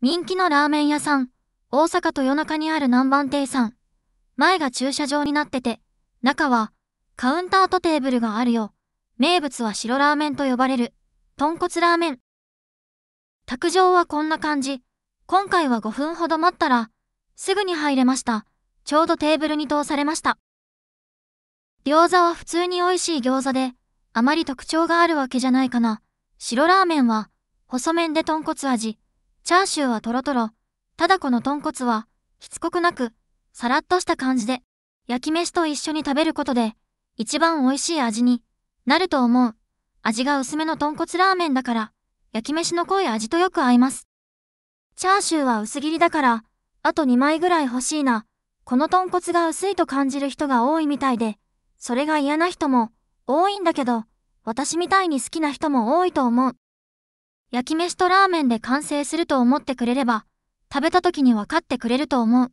人気のラーメン屋さん、大阪豊中にある南蛮亭さん。前が駐車場になってて、中は、カウンターとテーブルがあるよ。名物は白ラーメンと呼ばれる、豚骨ラーメン。卓上はこんな感じ。今回は5分ほど待ったら、すぐに入れました。ちょうどテーブルに通されました。餃子は普通に美味しい餃子で、あまり特徴があるわけじゃないかな。白ラーメンは、細麺で豚骨味。チャーシューはトロトロ、ただこの豚骨は、しつこくなく、さらっとした感じで、焼き飯と一緒に食べることで、一番美味しい味になると思う。味が薄めの豚骨ラーメンだから、焼き飯の濃い味とよく合います。チャーシューは薄切りだから、あと2枚ぐらい欲しいな。この豚骨が薄いと感じる人が多いみたいで、それが嫌な人も多いんだけど、私みたいに好きな人も多いと思う。焼き飯とラーメンで完成すると思ってくれれば、食べた時に分かってくれると思う。